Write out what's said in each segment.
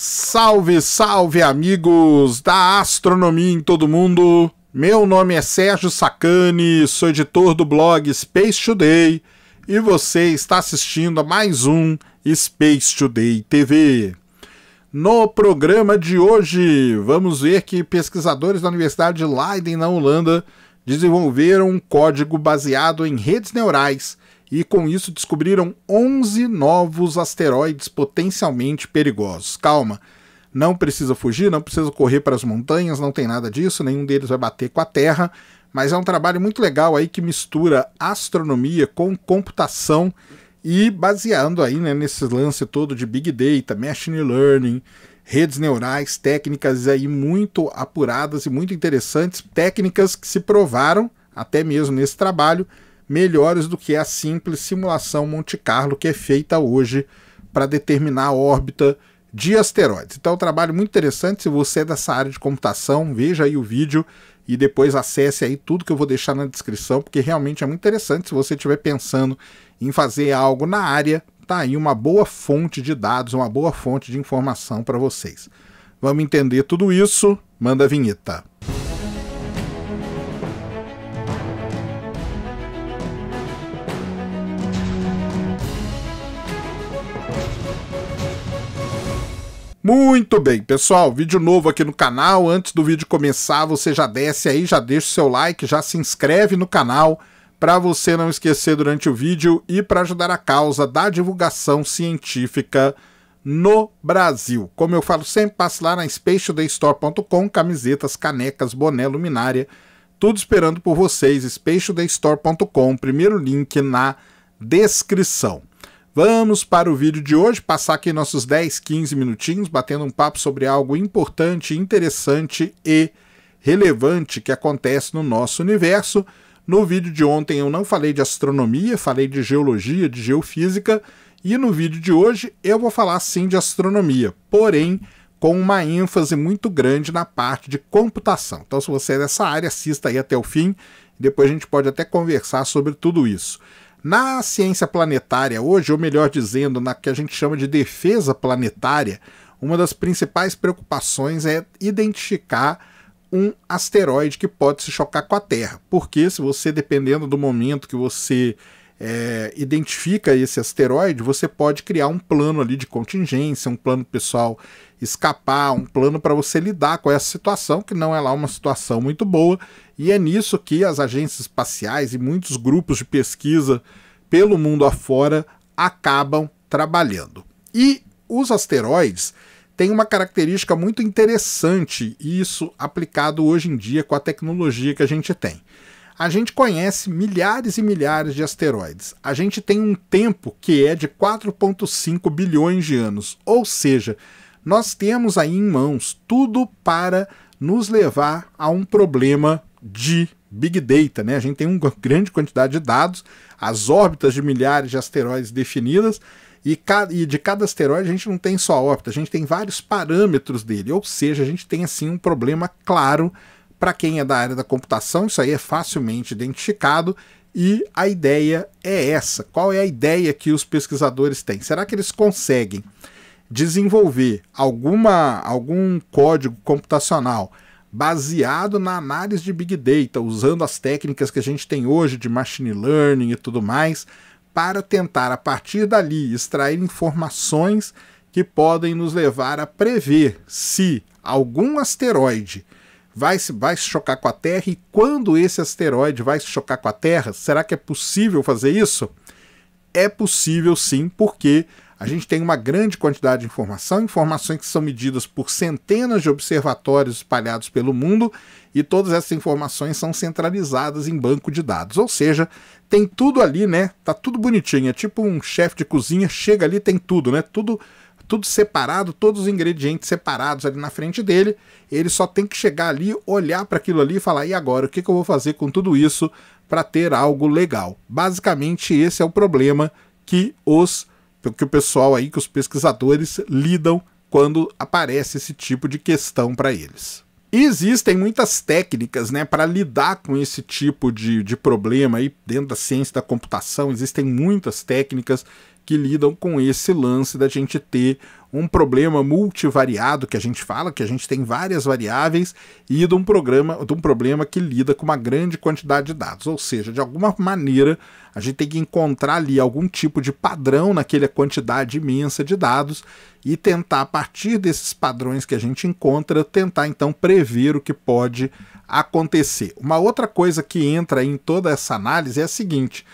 Salve, salve amigos da astronomia em todo mundo. Meu nome é Sérgio Sacani, sou editor do blog Space Today e você está assistindo a mais um Space Today TV. No programa de hoje, vamos ver que pesquisadores da Universidade de Leiden, na Holanda, desenvolveram um código baseado em redes neurais e com isso descobriram 11 novos asteroides potencialmente perigosos. Calma, não precisa fugir, não precisa correr para as montanhas, não tem nada disso, nenhum deles vai bater com a Terra, mas é um trabalho muito legal aí que mistura astronomia com computação e baseando aí né, nesse lance todo de Big Data, Machine Learning, redes neurais, técnicas aí muito apuradas e muito interessantes, técnicas que se provaram até mesmo nesse trabalho melhores do que a simples simulação Monte Carlo que é feita hoje para determinar a órbita de asteroides. Então é um trabalho muito interessante, se você é dessa área de computação, veja aí o vídeo e depois acesse aí tudo que eu vou deixar na descrição, porque realmente é muito interessante se você estiver pensando em fazer algo na área, tá aí uma boa fonte de dados, uma boa fonte de informação para vocês. Vamos entender tudo isso? Manda a vinheta. Muito bem, pessoal, vídeo novo aqui no canal. Antes do vídeo começar, você já desce aí, já deixa o seu like, já se inscreve no canal para você não esquecer durante o vídeo e para ajudar a causa da divulgação científica no Brasil. Como eu falo sempre, passe lá na spacetodaystore.com, camisetas, canecas, boné, luminária, tudo esperando por vocês, spacetodaystore.com, primeiro link na descrição. Vamos para o vídeo de hoje, passar aqui nossos 10, 15 minutinhos batendo um papo sobre algo importante, interessante e relevante que acontece no nosso universo. No vídeo de ontem eu não falei de astronomia, falei de geologia, de geofísica, e no vídeo de hoje eu vou falar sim de astronomia, porém com uma ênfase muito grande na parte de computação. Então se você é dessa área, assista aí até o fim, depois a gente pode até conversar sobre tudo isso. Na ciência planetária hoje, ou melhor dizendo, na que a gente chama de defesa planetária, uma das principais preocupações é identificar um asteroide que pode se chocar com a Terra. Porque se você, dependendo do momento que você é, identifica esse asteroide, você pode criar um plano ali de contingência, um plano pessoal escapar, um plano para você lidar com essa situação, que não é lá uma situação muito boa. E é nisso que as agências espaciais e muitos grupos de pesquisa pelo mundo afora acabam trabalhando. E os asteroides têm uma característica muito interessante, e isso aplicado hoje em dia com a tecnologia que a gente tem. A gente conhece milhares e milhares de asteroides. A gente tem um tempo que é de 4,5 bilhões de anos, ou seja, nós temos aí em mãos tudo para nos levar a um problema de Big Data, né? A gente tem uma grande quantidade de dados, as órbitas de milhares de asteroides definidas, e, de cada asteroide a gente não tem só a órbita, a gente tem vários parâmetros dele, ou seja, a gente tem assim um problema claro para quem é da área da computação, isso aí é facilmente identificado. E a ideia é essa. Qual é a ideia que os pesquisadores têm? Será que eles conseguem desenvolver alguma, algum código computacional baseado na análise de Big Data, usando as técnicas que a gente tem hoje de machine learning e tudo mais, para tentar, a partir dali, extrair informações que podem nos levar a prever se algum asteroide vai se vai chocar com a Terra e quando esse asteroide vai se chocar com a Terra, será que é possível fazer isso? É possível sim, porque a gente tem uma grande quantidade de informação, informações que são medidas por centenas de observatórios espalhados pelo mundo, e todas essas informações são centralizadas em banco de dados. Ou seja, tem tudo ali, né? Tá tudo bonitinho. É tipo um chefe de cozinha, chega ali, tem tudo, né? Tudo tudo separado, todos os ingredientes separados ali na frente dele. Ele só tem que chegar ali, olhar para aquilo ali e falar: e agora? O que, que eu vou fazer com tudo isso para ter algo legal? Basicamente, esse é o problema que os que o pessoal aí, que os pesquisadores lidam quando aparece esse tipo de questão para eles. E existem muitas técnicas né, para lidar com esse tipo de, de problema aí dentro da ciência da computação, existem muitas técnicas que lidam com esse lance da gente ter um problema multivariado que a gente fala, que a gente tem várias variáveis, e de um, programa, de um problema que lida com uma grande quantidade de dados. Ou seja, de alguma maneira, a gente tem que encontrar ali algum tipo de padrão naquela quantidade imensa de dados e tentar, a partir desses padrões que a gente encontra, tentar então prever o que pode acontecer. Uma outra coisa que entra em toda essa análise é a seguinte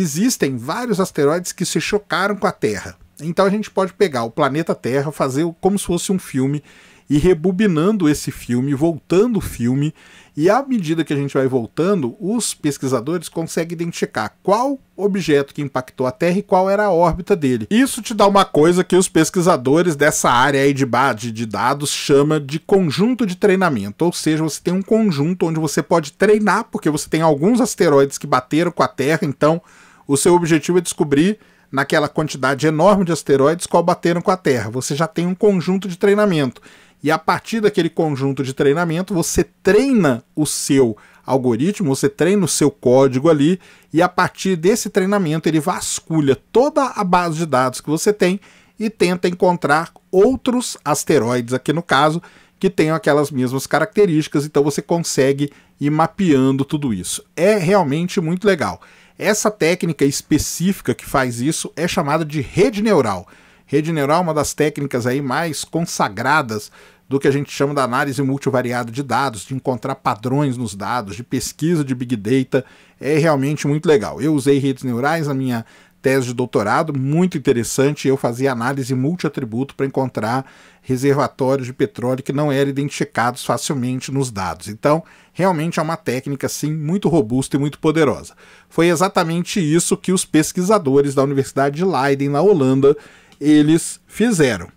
existem vários asteroides que se chocaram com a Terra. Então a gente pode pegar o planeta Terra, fazer como se fosse um filme e rebobinando esse filme, voltando o filme, e à medida que a gente vai voltando, os pesquisadores conseguem identificar qual objeto que impactou a Terra e qual era a órbita dele. Isso te dá uma coisa que os pesquisadores dessa área aí de, de dados chama de conjunto de treinamento, ou seja, você tem um conjunto onde você pode treinar, porque você tem alguns asteroides que bateram com a Terra, então o seu objetivo é descobrir, naquela quantidade enorme de asteroides, qual bateram com a Terra. Você já tem um conjunto de treinamento. E a partir daquele conjunto de treinamento, você treina o seu algoritmo, você treina o seu código ali, e a partir desse treinamento ele vasculha toda a base de dados que você tem e tenta encontrar outros asteroides, aqui no caso, que tenham aquelas mesmas características, então você consegue ir mapeando tudo isso. É realmente muito legal. Essa técnica específica que faz isso é chamada de rede neural. Rede neural é uma das técnicas aí mais consagradas do que a gente chama da análise multivariada de dados, de encontrar padrões nos dados, de pesquisa de big data, é realmente muito legal. Eu usei redes neurais na minha tese de doutorado, muito interessante. Eu fazia análise multiatributo para encontrar reservatórios de petróleo que não eram identificados facilmente nos dados. Então, realmente é uma técnica sim muito robusta e muito poderosa. Foi exatamente isso que os pesquisadores da Universidade de Leiden na Holanda eles fizeram.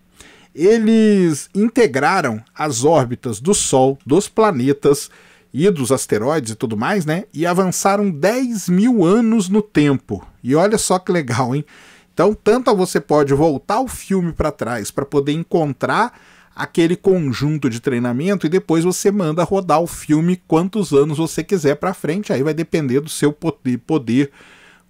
Eles integraram as órbitas do Sol, dos planetas e dos asteroides e tudo mais, né? E avançaram 10 mil anos no tempo. E olha só que legal, hein? Então, tanto você pode voltar o filme para trás para poder encontrar aquele conjunto de treinamento e depois você manda rodar o filme quantos anos você quiser para frente, aí vai depender do seu poder,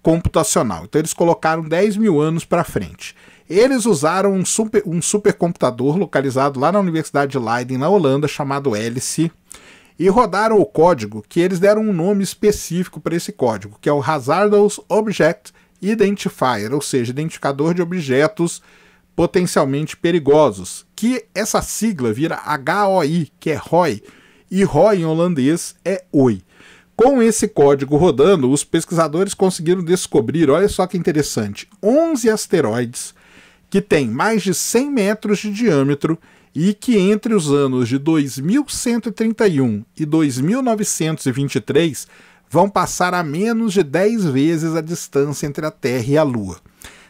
computacional. Então, eles colocaram 10 mil anos para frente. Eles usaram um, super, um supercomputador localizado lá na Universidade de Leiden, na Holanda, chamado Hélice e rodaram o código que eles deram um nome específico para esse código, que é o Hazardous Object Identifier, ou seja, identificador de objetos potencialmente perigosos, que essa sigla vira HOI, que é ROI, e ROI em holandês é OI. Com esse código rodando, os pesquisadores conseguiram descobrir, olha só que interessante, 11 asteroides que têm mais de 100 metros de diâmetro e que entre os anos de 2131 e 2923 vão passar a menos de 10 vezes a distância entre a Terra e a Lua.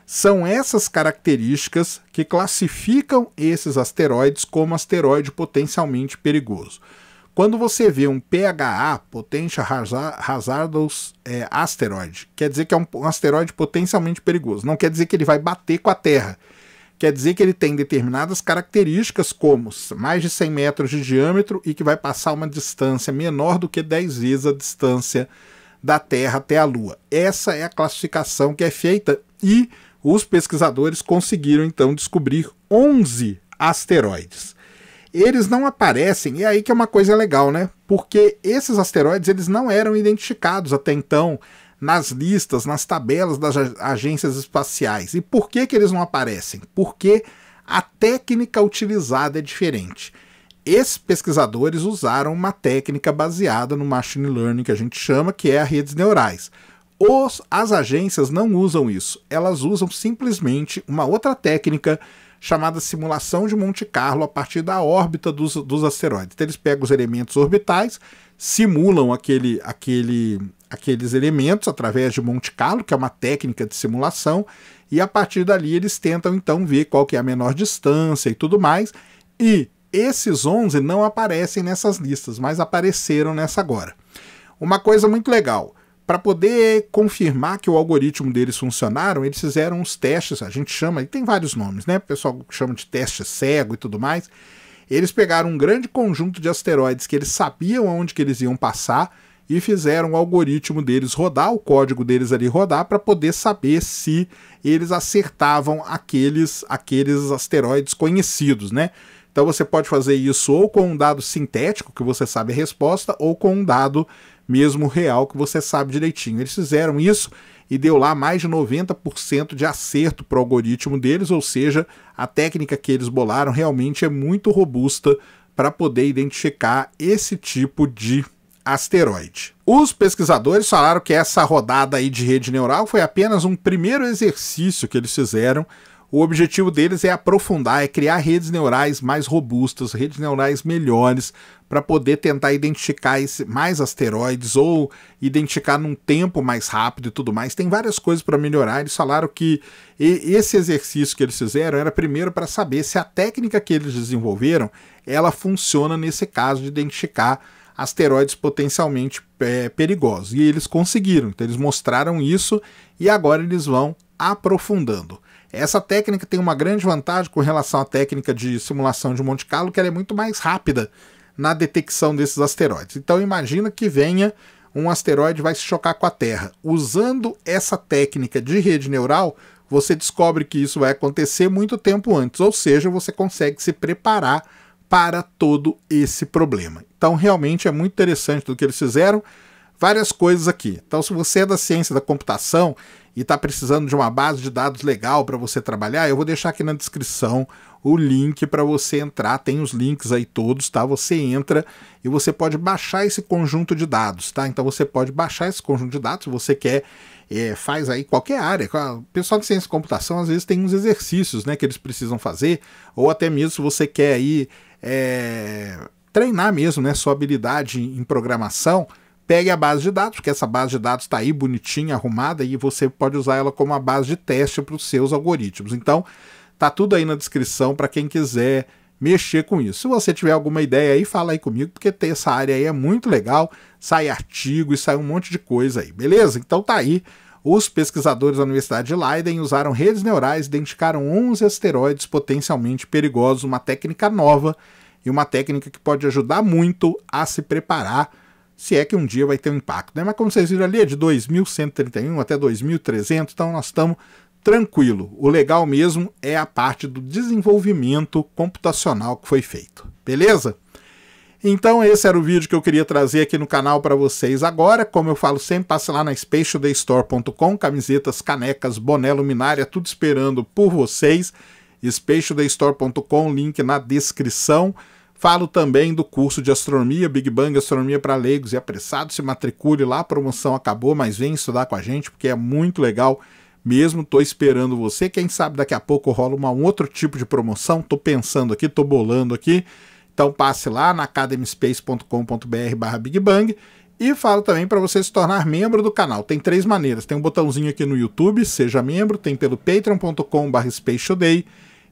São essas características que classificam esses asteroides como asteroide potencialmente perigoso. Quando você vê um PHA, Potential Hazardous é, Asteroid, quer dizer que é um, um asteroide potencialmente perigoso. Não quer dizer que ele vai bater com a Terra, quer dizer que ele tem determinadas características, como mais de 100 metros de diâmetro e que vai passar uma distância menor do que 10 vezes a distância da Terra até a Lua. Essa é a classificação que é feita e os pesquisadores conseguiram então descobrir 11 asteroides. Eles não aparecem, e é aí que é uma coisa legal, né? Porque esses asteroides eles não eram identificados até então nas listas, nas tabelas das agências espaciais. E por que, que eles não aparecem? Porque a técnica utilizada é diferente. Esses pesquisadores usaram uma técnica baseada no machine learning que a gente chama, que é a redes neurais. Os, as agências não usam isso, elas usam simplesmente uma outra técnica chamada simulação de Monte Carlo a partir da órbita dos, dos asteroides. Então, eles pegam os elementos orbitais, simulam aquele, aquele aqueles elementos através de Monte Carlo, que é uma técnica de simulação, e a partir dali eles tentam então ver qual que é a menor distância e tudo mais. E esses 11 não aparecem nessas listas, mas apareceram nessa agora. Uma coisa muito legal, para poder confirmar que o algoritmo deles funcionaram, eles fizeram uns testes, a gente chama, e tem vários nomes, né? O pessoal chama de teste cego e tudo mais. Eles pegaram um grande conjunto de asteroides que eles sabiam onde que eles iam passar, e fizeram o algoritmo deles rodar, o código deles ali rodar, para poder saber se eles acertavam aqueles, aqueles asteroides conhecidos, né? Então você pode fazer isso ou com um dado sintético, que você sabe a resposta, ou com um dado mesmo real, que você sabe direitinho. Eles fizeram isso e deu lá mais de 90% de acerto para o algoritmo deles, ou seja, a técnica que eles bolaram realmente é muito robusta para poder identificar esse tipo de asteroide. Os pesquisadores falaram que essa rodada aí de rede neural foi apenas um primeiro exercício que eles fizeram. O objetivo deles é aprofundar, é criar redes neurais mais robustas, redes neurais melhores, para poder tentar identificar esse, mais asteroides ou identificar num tempo mais rápido e tudo mais. Tem várias coisas para melhorar. Eles falaram que esse exercício que eles fizeram era primeiro para saber se a técnica que eles desenvolveram ela funciona nesse caso de identificar asteroides potencialmente é, perigosos. E eles conseguiram, então eles mostraram isso e agora eles vão aprofundando. Essa técnica tem uma grande vantagem com relação à técnica de simulação de Monte Carlo, que ela é muito mais rápida na detecção desses asteroides. Então imagina que venha um asteroide vai se chocar com a Terra. Usando essa técnica de rede neural, você descobre que isso vai acontecer muito tempo antes, ou seja, você consegue se preparar para todo esse problema. Então, realmente é muito interessante do que eles fizeram. Várias coisas aqui. Então, se você é da ciência da computação e está precisando de uma base de dados legal para você trabalhar, eu vou deixar aqui na descrição o link para você entrar. Tem os links aí todos, tá? Você entra e você pode baixar esse conjunto de dados, tá? Então você pode baixar esse conjunto de dados se você quer. É, faz aí qualquer área. O pessoal de ciência de computação às vezes tem uns exercícios né, que eles precisam fazer, ou até mesmo se você quer aí é, treinar mesmo né, sua habilidade em programação, pegue a base de dados, que essa base de dados está aí bonitinha, arrumada, e você pode usar ela como a base de teste para os seus algoritmos. Então, tá tudo aí na descrição para quem quiser mexer com isso. Se você tiver alguma ideia aí, fala aí comigo, porque ter essa área aí é muito legal, sai artigo e sai um monte de coisa aí, beleza? Então tá aí os pesquisadores da Universidade de Leiden usaram redes neurais e identificaram 11 asteroides potencialmente perigosos, uma técnica nova e uma técnica que pode ajudar muito a se preparar se é que um dia vai ter um impacto. Né? Mas como vocês viram ali, é de 2131 até 2300, então nós estamos tranquilo. O legal mesmo é a parte do desenvolvimento computacional que foi feito. Beleza? Então esse era o vídeo que eu queria trazer aqui no canal para vocês agora. Como eu falo sempre, passe lá na spatialdaystore.com, camisetas, canecas, boné, luminária, tudo esperando por vocês. spatialdaystore.com, link na descrição. Falo também do curso de astronomia, Big Bang Astronomia para Leigos e Apressado. Se matricule lá, a promoção acabou, mas vem estudar com a gente porque é muito legal mesmo. Estou esperando você. Quem sabe daqui a pouco rola uma, um outro tipo de promoção. Estou pensando aqui, estou bolando aqui. Então passe lá na academyspace.com.br/barra Big Bang e falo também para você se tornar membro do canal. Tem três maneiras: tem um botãozinho aqui no YouTube, seja membro, tem pelo patreon.com/spacetoday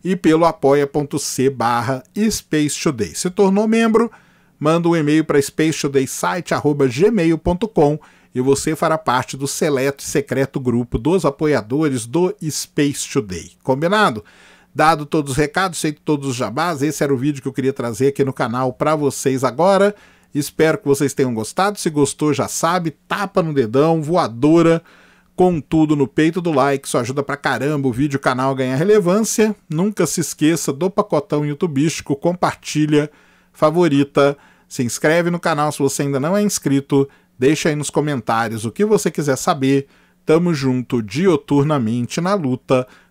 e pelo apoia.c/spacetoday. Se tornou membro, manda um e-mail para spacetodaysite@gmail.com e você fará parte do seleto e secreto grupo dos apoiadores do Space Today. Combinado? Dado todos os recados, feito todos os jabás, esse era o vídeo que eu queria trazer aqui no canal para vocês agora. Espero que vocês tenham gostado. Se gostou, já sabe, tapa no dedão, voadora, com tudo no peito do like. Isso ajuda pra caramba o vídeo, o canal ganhar relevância. Nunca se esqueça do pacotão youtubístico, compartilha, favorita, se inscreve no canal se você ainda não é inscrito. Deixa aí nos comentários o que você quiser saber. Tamo junto dioturnamente na luta